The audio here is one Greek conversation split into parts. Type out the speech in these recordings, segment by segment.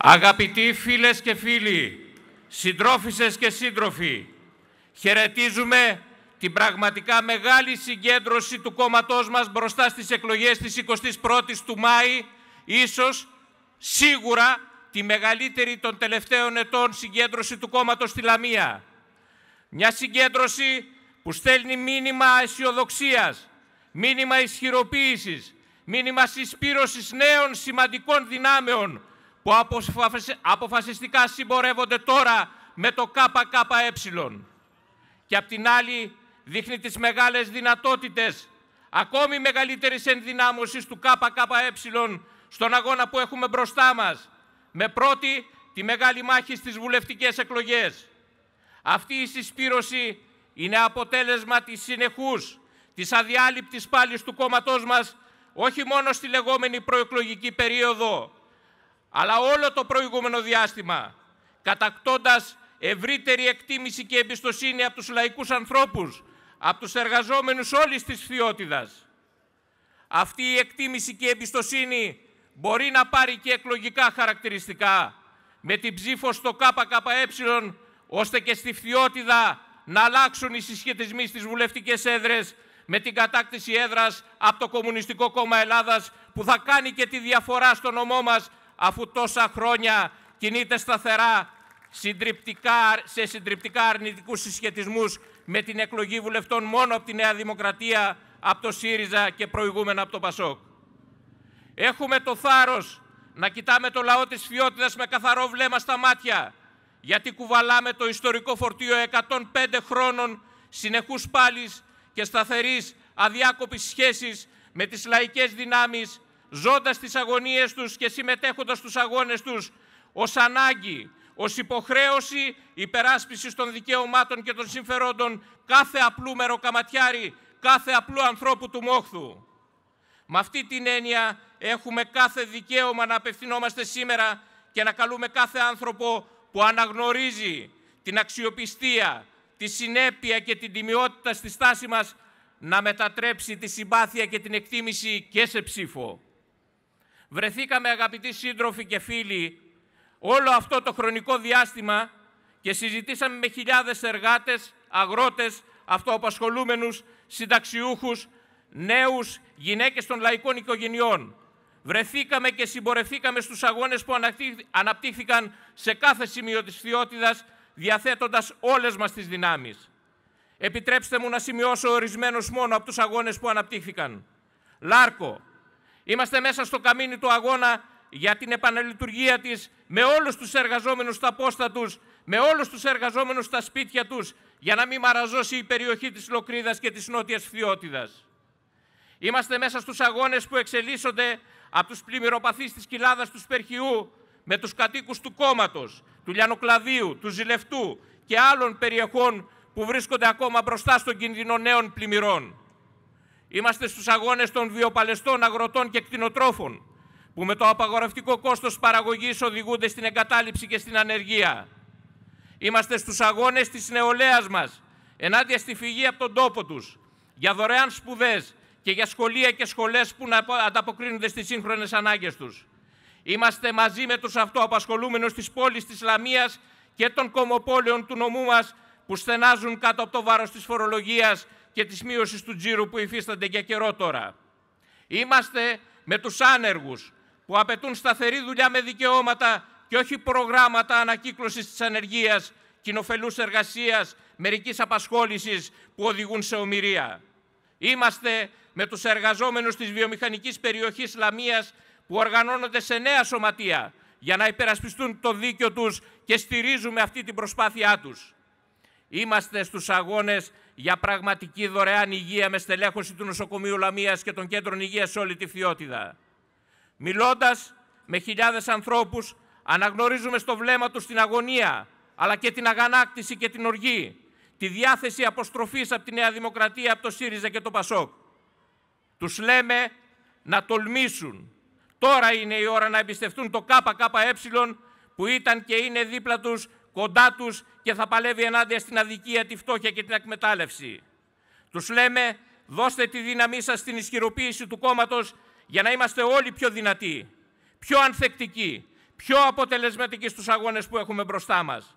Αγαπητοί φίλες και φίλοι, συντρόφισσες και σύντροφοι, χαιρετίζουμε την πραγματικά μεγάλη συγκέντρωση του κόμματός μας μπροστά στις εκλογές της 21ης του Μάη, ίσως σίγουρα τη μεγαλύτερη των τελευταίων ετών συγκέντρωση του κόμματος στη Λαμία. Μια συγκέντρωση που στέλνει μήνυμα αισιοδοξίας, μήνυμα ισχυροποίησης, μήνυμα συσπήρωσης νέων σημαντικών δυνάμεων που αποφασιστικά συμπορεύονται τώρα με το ΚΚΕ και απ' την άλλη δείχνει τις μεγάλες δυνατότητες ακόμη μεγαλύτερης ενδυνάμωσης του ΚΚΕ στον αγώνα που έχουμε μπροστά μας, με πρώτη τη μεγάλη μάχη στις βουλευτικές εκλογές. Αυτή η συσπήρωση είναι αποτέλεσμα της συνεχούς, της αδιάλειπτης πάλης του κόμματός μας, όχι μόνο στη λεγόμενη προεκλογική περίοδο, αλλά όλο το προηγούμενο διάστημα, κατακτώντας ευρύτερη εκτίμηση και εμπιστοσύνη από τους λαϊκούς ανθρώπους, από τους εργαζόμενους όλης της φθιότητας. Αυτή η εκτίμηση και εμπιστοσύνη μπορεί να πάρει και εκλογικά χαρακτηριστικά, με την ψήφο στο ΚΚΕ, ώστε και στη φθιότητα να αλλάξουν οι συσχετισμοί στις βουλευτικές έδρες με την κατάκτηση έδρας από το Κομμουνιστικό Κόμμα Ελλάδας που θα κάνει και τη διαφορά στο νομό μας αφού τόσα χρόνια κινείται σταθερά συντριπτικά, σε συντριπτικά αρνητικούς συσχετισμούς με την εκλογή βουλευτών μόνο από τη Νέα Δημοκρατία, από το ΣΥΡΙΖΑ και προηγούμενα από το ΠΑΣΟΚ. Έχουμε το θάρρος να κοιτάμε το λαό της φιότητα με καθαρό βλέμμα στα μάτια, γιατί κουβαλάμε το ιστορικό φορτίο 105 χρόνων συνεχούς πάλης και σταθερής αδιάκοπης σχέσης με τις λαϊκές δυνάμεις ζώντας τις αγωνίες τους και συμμετέχοντας στους αγώνες τους ως ανάγκη, ως υποχρέωση υπεράσπισης των δικαιωμάτων και των συμφερόντων κάθε απλού μεροκαματιάρη, κάθε απλού ανθρώπου του Μόχθου. Με αυτή την έννοια έχουμε κάθε δικαίωμα να απευθυνόμαστε σήμερα και να καλούμε κάθε άνθρωπο που αναγνωρίζει την αξιοπιστία, τη συνέπεια και την τιμιότητα στη στάση μας να μετατρέψει τη συμπάθεια και την εκτίμηση και σε ψήφο. Βρεθήκαμε αγαπητοί σύντροφοι και φίλοι όλο αυτό το χρονικό διάστημα και συζητήσαμε με χιλιάδες εργάτες, αγρότες, αυτοαπασχολούμενους, συνταξιούχους, νέους, γυναίκες των λαϊκών οικογενειών. Βρεθήκαμε και συμπορευθήκαμε στους αγώνες που αναπτύχθηκαν σε κάθε σημείο της θεότητας, διαθέτοντας όλες μας τις δυνάμεις. Επιτρέψτε μου να σημειώσω ορισμένους μόνο από τους αγώνες που αναπτύχθηκαν. Λάρκο, Είμαστε μέσα στο καμίνι του αγώνα για την επαναλειτουργία της με όλους τους εργαζόμενους στα πόστα τους, με όλους τους εργαζόμενους στα σπίτια τους, για να μην μαραζώσει η περιοχή της Λοκρίδας και της Νότιας Φθιώτιδας. Είμαστε μέσα στους αγώνες που εξελίσσονται από τους πλημμυροπαθείς της κοιλάδας του Σπερχιού, με τους κατοίκους του κόμματος, του Λιανοκλαδίου, του Ζηλευτού και άλλων περιεχών που βρίσκονται ακόμα μπροστά στον κίνδυνο νέων πλημμυρών. Είμαστε στους αγώνες των βιοπαλαιστών αγροτών και κτηνοτρόφων, που με το απαγορευτικό κόστος παραγωγής οδηγούνται στην εγκατάλειψη και στην ανεργία. Είμαστε στους αγώνες της νεολαίας μας, ενάντια στη φυγή από τον τόπο τους, για δωρεάν σπουδές και για σχολεία και σχολές που να ανταποκρίνονται στις σύγχρονες ανάγκες τους. Είμαστε μαζί με τους αυτοαπασχολούμενους της πόλης της Λαμίας και των κομοπόλεων του νομού μας που στενάζουν κάτω από το βάρος της φορολογίας και της μείωσης του τζίρου που υφίστανται για καιρό τώρα. Είμαστε με τους άνεργους που απαιτούν σταθερή δουλειά με δικαιώματα και όχι προγράμματα ανακύκλωσης της ανεργίας, κοινοφελούς εργασίας, μερικής απασχόλησης που οδηγούν σε ομοιρία. Είμαστε με τους εργαζόμενους της βιομηχανικής περιοχής Λαμίας που οργανώνονται σε νέα σωματεία για να υπερασπιστούν το δίκιο τους και στηρίζουμε αυτή την προσπάθειά τους. Είμαστε στους αγώνες για πραγματική δωρεάν υγεία με στελέχωση του νοσοκομείου Λαμίας και των κέντρων υγείας σε όλη τη Φιότιδα. Μιλώντας με χιλιάδες ανθρώπους, αναγνωρίζουμε στο βλέμμα τους την αγωνία, αλλά και την αγανάκτηση και την οργή, τη διάθεση αποστροφής από τη Νέα Δημοκρατία, από το ΣΥΡΙΖΑ και το ΠΑΣΟΚ. Τους λέμε να τολμήσουν. Τώρα είναι η ώρα να εμπιστευτούν το ΚΚΕ που ήταν και είναι δίπλα τους κοντά τους και θα παλεύει ενάντια στην αδικία, τη φτώχεια και την εκμετάλλευση. Τους λέμε δώστε τη δύναμή σας στην ισχυροποίηση του κόμματος για να είμαστε όλοι πιο δυνατοί, πιο ανθεκτικοί, πιο αποτελεσματικοί στους αγώνες που έχουμε μπροστά μας.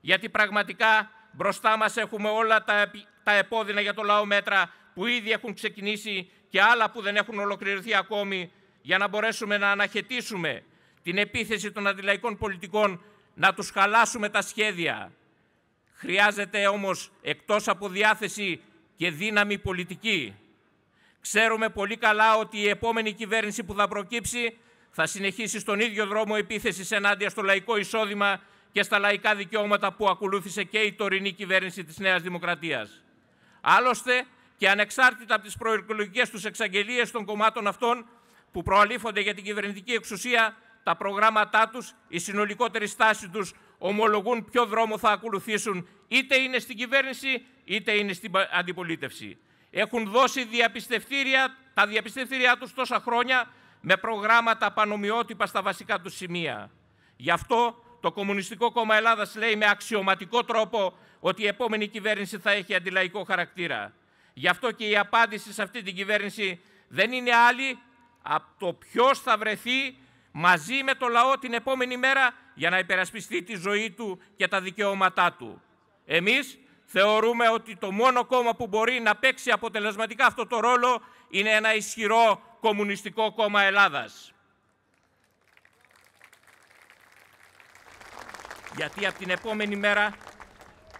Γιατί πραγματικά μπροστά μας έχουμε όλα τα, τα επώδυνα για το λαό μέτρα που ήδη έχουν ξεκινήσει και άλλα που δεν έχουν ολοκληρωθεί ακόμη για να μπορέσουμε να αναχαιτήσουμε την επίθεση των αντιλαϊκών πολιτικών να τους χαλάσουμε τα σχέδια. Χρειάζεται όμως εκτός από διάθεση και δύναμη πολιτική. Ξέρουμε πολύ καλά ότι η επόμενη κυβέρνηση που θα προκύψει θα συνεχίσει στον ίδιο δρόμο επίθεσης ενάντια στο λαϊκό εισόδημα και στα λαϊκά δικαιώματα που ακολούθησε και η τωρινή κυβέρνηση της Νέας Δημοκρατίας. Άλλωστε, και ανεξάρτητα από τις προεκλογικές τους εξαγγελίες των κομμάτων αυτών που προαλήφονται για την κυβερνητική εξουσία, τα προγράμματά τους, οι συνολικότερη στάση τους ομολογούν ποιο δρόμο θα ακολουθήσουν, είτε είναι στην κυβέρνηση είτε είναι στην αντιπολίτευση. Έχουν δώσει διαπιστευτήρια, τα διαπιστευτήριά τους τόσα χρόνια με προγράμματα πανομοιότυπα στα βασικά τους σημεία. Γι' αυτό το Κομμουνιστικό Κόμμα Ελλάδας λέει με αξιωματικό τρόπο ότι η επόμενη κυβέρνηση θα έχει αντιλαϊκό χαρακτήρα. Γι' αυτό και η απάντηση σε αυτή την κυβέρνηση δεν είναι άλλη από το ποιος θα βρεθεί μαζί με το λαό την επόμενη μέρα για να υπερασπιστεί τη ζωή του και τα δικαιώματά του. Εμείς θεωρούμε ότι το μόνο κόμμα που μπορεί να παίξει αποτελεσματικά αυτό το ρόλο είναι ένα ισχυρό κομμουνιστικό κόμμα Ελλάδας. Γιατί από την επόμενη μέρα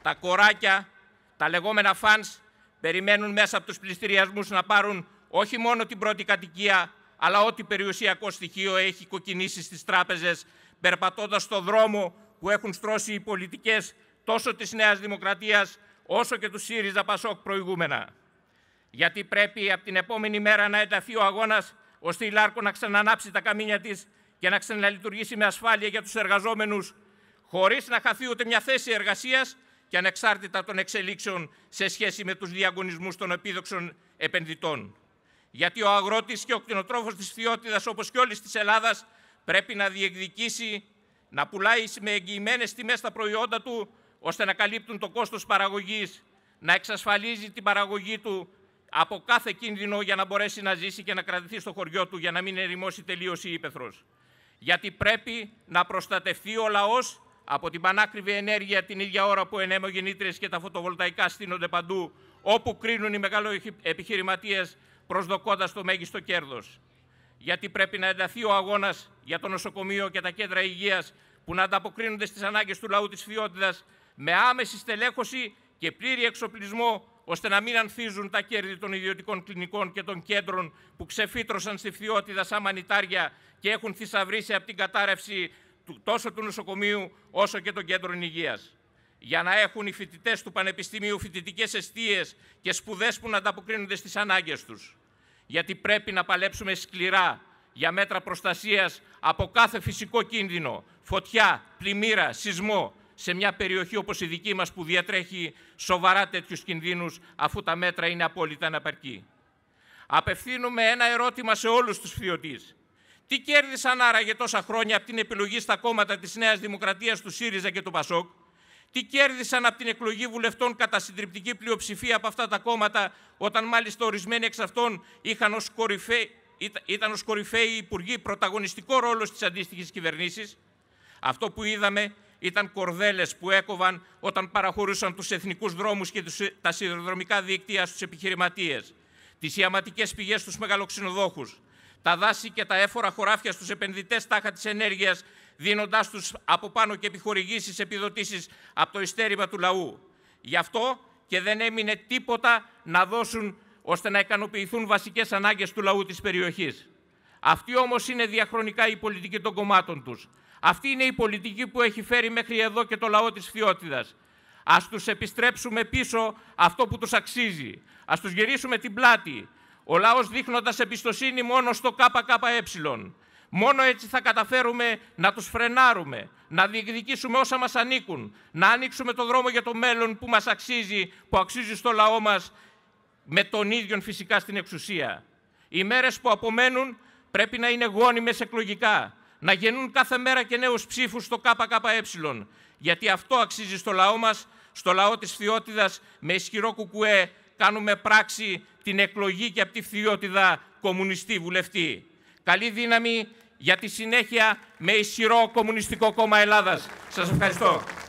τα κοράκια, τα λεγόμενα φανς, περιμένουν μέσα από τους πληστηριασμούς να πάρουν όχι μόνο την πρώτη κατοικία, αλλά ό,τι περιουσιακό στοιχείο έχει κοκκινήσει στις τράπεζες, περπατώντας το δρόμο που έχουν στρώσει οι πολιτικές τόσο της Νέας Δημοκρατίας, όσο και του ΣΥΡΙΖΑ ΠΑΣΟΚ προηγούμενα. Γιατί πρέπει από την επόμενη μέρα να ενταθεί ο αγώνας, ώστε η Λάρκο να ξανανάψει τα καμίνια της και να ξαναλειτουργήσει με ασφάλεια για τους εργαζόμενους, χωρίς να χαθεί ούτε μια θέση εργασίας και ανεξάρτητα των εξελίξεων σε σχέση με τους διαγωνισμούς των επίδοξων επενδυτών γιατί ο αγρότης και ο κτηνοτρόφος της θεότητας, όπως και όλης της Ελλάδας, πρέπει να διεκδικήσει να πουλάει με εγγυημένες τιμές τα προϊόντα του, ώστε να καλύπτουν το κόστος παραγωγής, να εξασφαλίζει την παραγωγή του από κάθε κίνδυνο για να μπορέσει να ζήσει και να κρατηθεί στο χωριό του, για να μην ερημώσει τελείως η ύπεθρος. Γιατί πρέπει να προστατευτεί ο λαός από την πανάκριβη ενέργεια την ίδια ώρα που ενέμογεννήτρες και τα φωτοβολταϊκά στείνονται παντού, όπου κρίνουν οι μεγάλο επιχειρηματίες Προσδοκώντας το μέγιστο κέρδος. Γιατί πρέπει να ενταθεί ο αγώνας για το νοσοκομείο και τα κέντρα υγείας που να ανταποκρίνονται στις ανάγκες του λαού της φιότητα με άμεση στελέχωση και πλήρη εξοπλισμό ώστε να μην ανθίζουν τα κέρδη των ιδιωτικών κλινικών και των κέντρων που ξεφύτρωσαν στη Φιότητα σαν μανιτάρια και έχουν θησαυρίσει από την κατάρρευση τόσο του νοσοκομείου όσο και των κέντρων υγείας για να έχουν οι φοιτητές του Πανεπιστημίου φοιτητικές αιστείες και σπουδές που να ανταποκρίνονται στις ανάγκες τους γιατί πρέπει να παλέψουμε σκληρά για μέτρα προστασίας από κάθε φυσικό κίνδυνο, φωτιά, πλημμύρα, σεισμό, σε μια περιοχή όπως η δική μας που διατρέχει σοβαρά τέτοιους κινδύνους, αφού τα μέτρα είναι απόλυτα αναπαρκή. Απευθύνουμε ένα ερώτημα σε όλους τους φιωτείς. Τι κέρδισαν άραγε τόσα χρόνια από την επιλογή στα κόμματα της Νέας Δημοκρατίας του ΣΥΡΙΖΑ και του ΠΑΣΟΚ, τι κέρδισαν από την εκλογή βουλευτών κατά συντριπτική πλειοψηφία από αυτά τα κόμματα, όταν μάλιστα ορισμένοι εξ αυτών είχαν ως κορυφαί... ήταν ως κορυφαίοι υπουργοί πρωταγωνιστικό ρόλο στις αντίστοιχες κυβερνήσεις. Αυτό που είδαμε ήταν κορδέλες που έκοβαν όταν παραχωρούσαν τους εθνικούς δρόμους και τους... τα σιδηροδρομικά δίκτυα στους επιχειρηματίες, τις ιαματικές πηγές στους μεγαλοξενοδόχους, τα δάση και τα έφορα χωράφια στους επενδυτές τάχα της ενέργειας δίνοντάς τους από πάνω και επιχορηγήσεις επιδοτήσεις από το ιστέρημα του λαού. Γι' αυτό και δεν έμεινε τίποτα να δώσουν ώστε να ικανοποιηθούν βασικές ανάγκες του λαού της περιοχής. Αυτή όμως είναι διαχρονικά η πολιτική των κομμάτων τους. Αυτή είναι η πολιτική που έχει φέρει μέχρι εδώ και το λαό της Φθιώτιδας. Ας τους επιστρέψουμε πίσω αυτό που τους αξίζει. Ας τους γυρίσουμε την πλάτη. Ο λαός δείχνοντας εμπιστοσύνη μόνο στο ΚΚΕ. Μόνο έτσι θα καταφέρουμε να τους φρενάρουμε, να διεκδικήσουμε όσα μας ανήκουν, να ανοίξουμε το δρόμο για το μέλλον που μας αξίζει, που αξίζει στο λαό μας, με τον ίδιο φυσικά στην εξουσία. Οι μέρες που απομένουν πρέπει να είναι γόνιμες εκλογικά, να γεννούν κάθε μέρα και νέους ψήφους στο ΚΚΕ, γιατί αυτό αξίζει στο λαό μας, στο λαό της Θεότητας, με ισχυρό κουκουέ, κάνουμε πράξη την εκλογή και από τη Φθιώτιδα κομμουνιστή βουλευτή. Καλή δύναμη για τη συνέχεια με ισχυρό Κομμουνιστικό Κόμμα Ελλάδας. Σας ευχαριστώ.